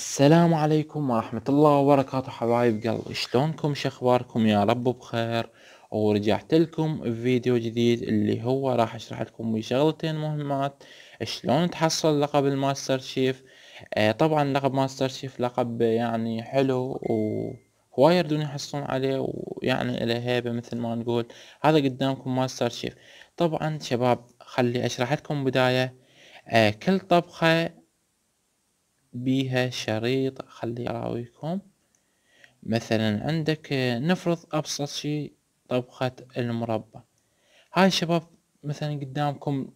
السلام عليكم ورحمة الله وبركاته حبايب قلبي شلونكم شخباركم يا رب بخير ورجعت لكم بفيديو جديد اللي هو راح اشرح لكم بشغلتين مهمات شلون تحصل لقب الماستر شيف آه طبعا لقب ماستر شيف لقب يعني حلو وهواي يردون يحصلون عليه ويعني له هيبة مثل ما نقول هذا قدامكم ماستر شيف طبعا شباب خلي اشرح لكم بداية آه كل طبخة بيها شريط خلي اراويكم مثلا عندك نفرض ابسط شي طبخة المربى هاي شباب مثلا قدامكم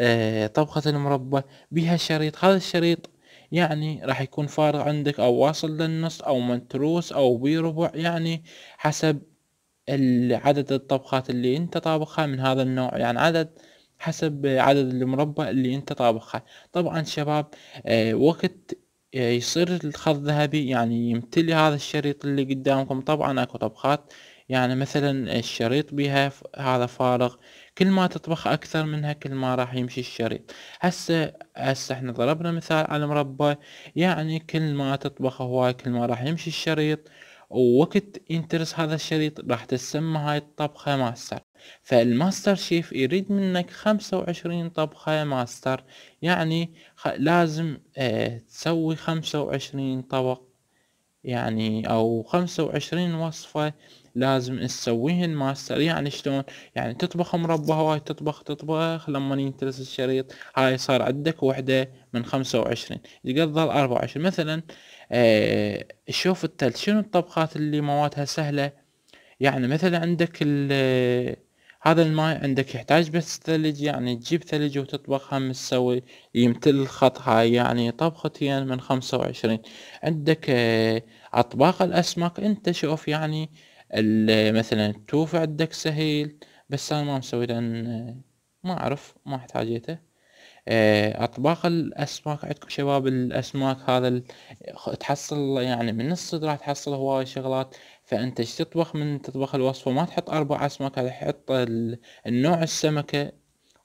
آه، طبخة المربى بيها شريط هذا الشريط يعني راح يكون فارغ عندك او واصل للنص او منتروس او بربع يعني حسب عدد الطبخات اللي انت طابخها من هذا النوع يعني عدد حسب عدد المربع اللي انت طابخه طبعا شباب آه، وقت آه، يصير الخط ذهبي يعني يمتلي هذا الشريط اللي قدامكم طبعا اكو طبخات يعني مثلا الشريط بها هذا فارغ كل ما تطبخ اكثر منها كل ما راح يمشي الشريط هسه هسه احنا ضربنا مثال على المربع يعني كل ما تطبخ هواي كل ما راح يمشي الشريط ووقت ينترس هذا الشريط راح تسمى هاي الطبخة ماستر فالماستر شيف يريد منك خمسة وعشرين طبخة ماستر يعني لازم آه، تسوي خمسة وعشرين طبق يعني او خمسة وعشرين وصفة لازم تسويهن ماستر يعني شلون يعني تطبخ مربى هواي تطبخ تطبخ لما ينترس الشريط هاي صار عندك وحدة من خمسة وعشرين تقدر اربعة وعشرين مثلا آه شوف التل شنو الطبخات اللي موادها سهلة يعني مثلا عندك ال آه، هذا الماء عندك يحتاج بس ثلج يعني تجيب ثلج وتطبخها هم تسوي يمتل الخط هاي يعني طبختين من خمسة وعشرين عندك آه، أطباق الأسماك أنت شوف يعني مثلا التوفي عندك سهيل بس انا ما مسوي لان ما اعرف ما احتاجيته آه، اطباق الاسماك عندكم شباب الاسماك هذا تحصل يعني من الصدر راح تحصل هواي شغلات فانت ايش تطبخ من تطبخ الوصفه ما تحط اربع اسماك تحط النوع السمكه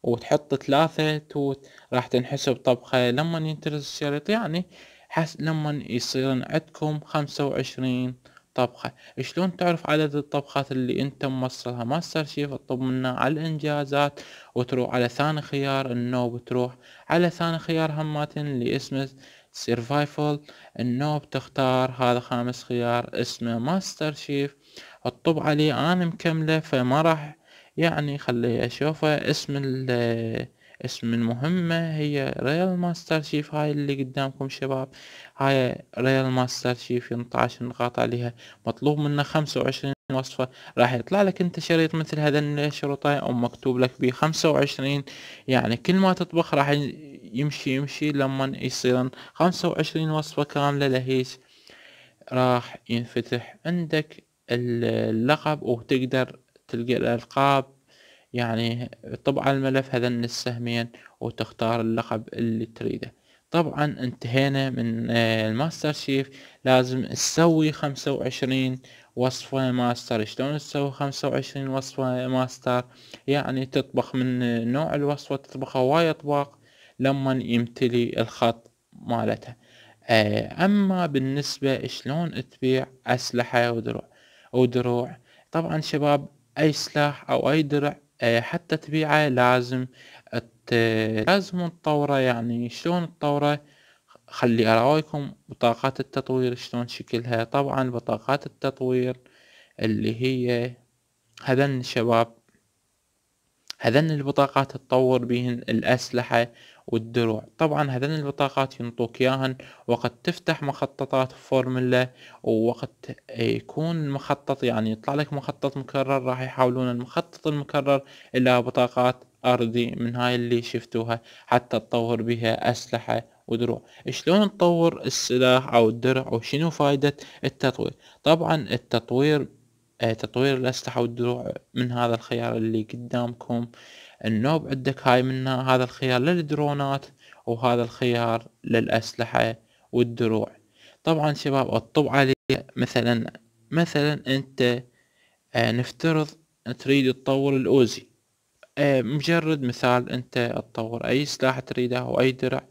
وتحط ثلاثة توت راح تنحسب طبخة لما ينترز الشريط يعني حس لما يصير عندكم خمسة وعشرين طبخة شلون تعرف عدد الطبخات اللي انت موصلها ماستر شيف تطب منه على الانجازات وتروح على ثاني خيار النوب تروح على ثاني خيار هماتن اللي اسمه سيرفايفل النوب تختار هذا خامس خيار اسمه ماستر شيف الطب عليه انا مكمله فما راح يعني خليه اشوفه اسم ال اسم المهمة هي ريال ماستر شيف هاي اللي قدامكم شباب هاي ريال ماستر شيف ينطعش نقاط عليها مطلوب منا 25 وصفة راح يطلع لك انت شريط مثل هذا الشرطة او مكتوب لك ب 25 يعني كل ما تطبخ راح يمشي يمشي لما يصير 25 وصفة كاملة لهيش راح ينفتح عندك اللقب وتقدر تلقى الألقاب يعني طبعا الملف هذن السهمين وتختار اللقب اللي تريده طبعا انتهينا من آه، الماستر شيف لازم تسوي خمسة وعشرين وصفة ماستر شلون تسوي خمسة وعشرين وصفة ماستر يعني تطبخ من نوع الوصفة تطبخ هواي اطباق لما يمتلي الخط مالتها آه، اما بالنسبة شلون تبيع اسلحة ودروع ودروع طبعا شباب اي سلاح او اي درع آه، حتى تبيعه لازم لازم تطوره يعني شلون تطوره خلي اراويكم بطاقات التطوير شلون شكلها طبعا بطاقات التطوير اللي هي هذن الشباب هذن البطاقات تطور بهن الأسلحة والدروع طبعا هذن البطاقات ينطوك ياهن وقد تفتح مخططات فورمولا ووقت يكون مخطط يعني يطلع لك مخطط مكرر راح يحولون المخطط المكرر الى بطاقات ارضي من هاي اللي شفتوها حتى تطور بها اسلحة ودروع شلون تطور السلاح او الدرع وشنو فايدة التطوير طبعا التطوير آه، تطوير الأسلحة والدروع من هذا الخيار اللي قدامكم النوب عندك هاي من هذا الخيار للدرونات وهذا الخيار للأسلحة والدروع طبعا شباب الطبعة عليه مثلا مثلا انت آه، نفترض تريد تطور الأوزي آه، مجرد مثال انت تطور اي سلاح تريده او اي درع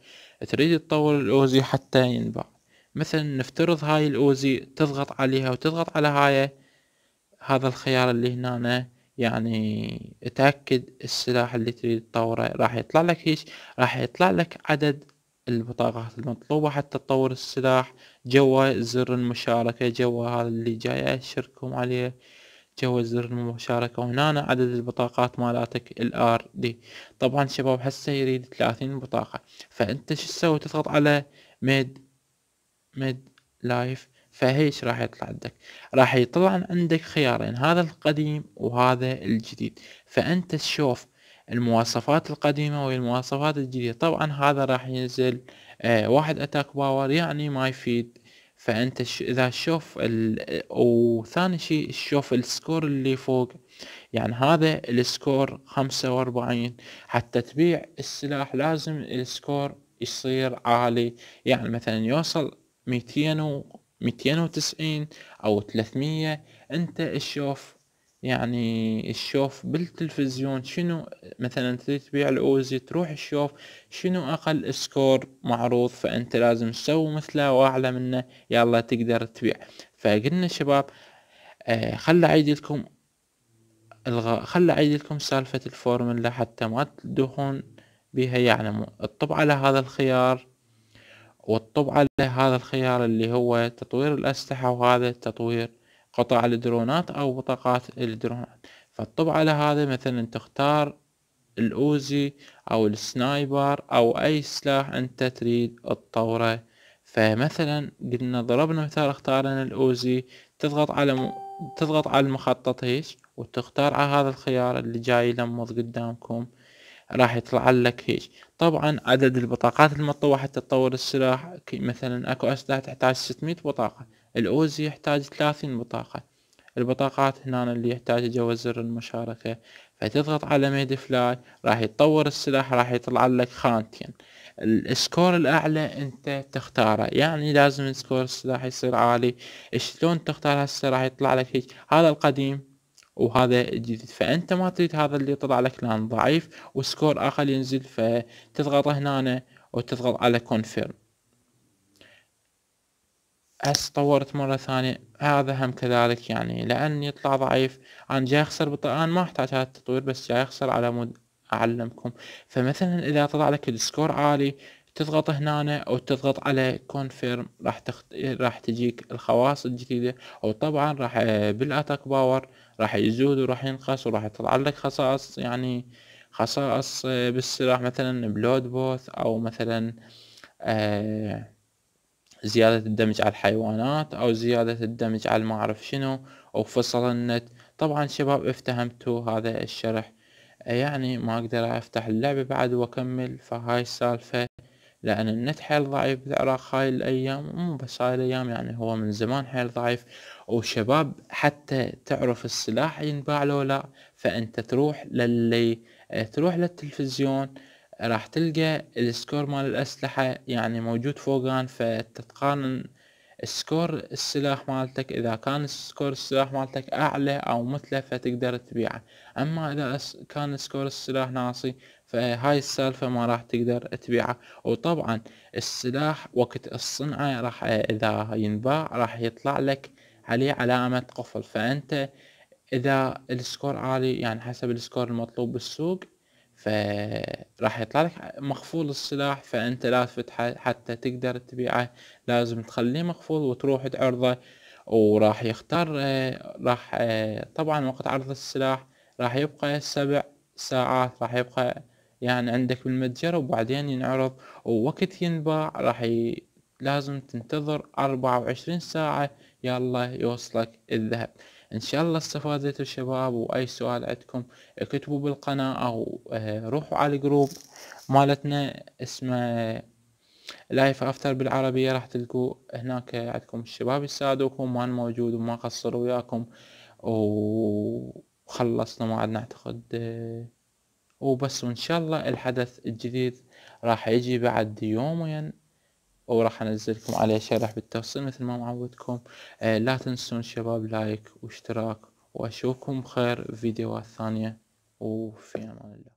تريد تطور الاوزي حتى ينباع مثلا نفترض هاي الاوزي تضغط عليها وتضغط على هاي هذا الخيار اللي هنا يعني اتأكد السلاح اللي تريد تطوره راح يطلع لك هيش راح يطلع لك عدد البطاقات المطلوبة حتى تطور السلاح جوا زر المشاركة جوا هذا اللي جاي أشركم عليه جوا زر المشاركة وهنا عدد البطاقات مالاتك الار دي طبعا شباب هسه يريد ثلاثين بطاقة فانت شو تسوي تضغط على ميد ميد لايف فهيش راح يطلع عندك راح يطلع عندك خيارين هذا القديم وهذا الجديد فانت تشوف المواصفات القديمة والمواصفات الجديدة طبعا هذا راح ينزل آه واحد اتاك باور يعني ما يفيد فانت ش... اذا تشوف ال... وثاني شيء تشوف السكور اللي فوق يعني هذا السكور خمسة واربعين حتى تبيع السلاح لازم السكور يصير عالي يعني مثلا يوصل ميتين ميتين وتسعين او ثلاثمية انت تشوف يعني تشوف بالتلفزيون شنو مثلا تريد تبيع الاوزي تروح تشوف شنو اقل سكور معروض فانت لازم تسوي مثله واعلى منه يلا تقدر تبيع فقلنا شباب خل آه، خلى عيد لكم الغ... خل عيد لكم سالفة الفورمولا حتى ما تدوخون بها يعلموا يعني الطب على هذا الخيار والطبعة لهذا الخيار اللي هو تطوير الأسلحة وهذا تطوير قطع الدرونات أو بطاقات الدرونات فالطبعة هذا مثلا تختار الأوزي أو السنايبر أو أي سلاح أنت تريد تطوره فمثلا قلنا ضربنا مثال اختارنا الأوزي تضغط على م... تضغط على المخطط هيش وتختار على هذا الخيار اللي جاي يلمض قدامكم راح يطلع لك هيك طبعا عدد البطاقات المطلوبة حتى تطور السلاح مثلا اكو اسلحة تحتاج 600 بطاقة الاوزي يحتاج 30 بطاقة البطاقات هنا اللي يحتاج جوا زر المشاركة فتضغط على ميد فلاي راح يتطور السلاح راح يطلع لك خانتين السكور الاعلى انت تختاره يعني لازم السكور السلاح يصير عالي شلون تختار هسه راح يطلع لك هيك هذا القديم وهذا جديد فانت ما تريد هذا اللي طلع لك لان ضعيف وسكور اخر ينزل فتضغط هنا وتضغط على كونفيرم هس طورت مرة ثانية هذا هم كذلك يعني لأن يطلع ضعيف أنا جاي أخسر بطلان أنا ما أحتاج هذا التطوير بس جاي أخسر على مود أعلمكم فمثلا إذا طلع لك السكور عالي تضغط هنا أو تضغط على كونفيرم راح تخت... راح تجيك الخواص الجديدة وطبعا راح بالأتاك باور راح يزود وراح ينقص وراح تطلع لك خصائص يعني خصائص آه، بالسلاح مثلا بلود بوث او مثلا آه، زيادة الدمج على الحيوانات او زيادة الدمج على ما اعرف شنو او فصل النت طبعا شباب افتهمتوا هذا الشرح يعني ما اقدر افتح اللعبة بعد واكمل فهاي السالفة لأن النت حيل ضعيف بالعراق هاي الأيام مو بس هاي الأيام يعني هو من زمان حيل ضعيف وشباب حتى تعرف السلاح ينباع لو لا فأنت تروح للي آه، تروح للتلفزيون راح تلقى السكور مال الأسلحة يعني موجود فوقان فتتقارن سكور السلاح مالتك اذا كان سكور السلاح مالتك اعلى او مثله فتقدر تبيعه اما اذا كان سكور السلاح ناصي فهاي السالفة ما راح تقدر تبيعه وطبعا السلاح وقت الصنعة راح اذا ينباع راح يطلع لك عليه علامة قفل فانت اذا السكور عالي يعني حسب السكور المطلوب بالسوق فراح يطلع لك مخفول السلاح فانت لا تفتحه حتى تقدر تبيعه لازم تخليه مخفول وتروح تعرضه وراح يختار راح طبعا وقت عرض السلاح راح يبقى سبع ساعات راح يبقى يعني عندك بالمتجر وبعدين ينعرض ووقت ينباع راح لازم تنتظر أربعة وعشرين ساعة يلا يوصلك الذهب ان شاء الله استفادتوا الشباب واي سؤال عندكم اكتبوا بالقناة او آه، روحوا على الجروب مالتنا اسمه لايف افتر بالعربية راح تلقوا هناك عندكم الشباب يساعدوكم وانا موجود وما قصروا وياكم وخلصنا ما عاد اعتقد آه، وبس وان شاء الله الحدث الجديد راح يجي بعد يومين وراح انزلكم عليه شرح بالتفصيل مثل ما معودكم آه لا تنسون شباب لايك واشتراك واشوفكم بخير فيديوهات ثانية وفي امان الله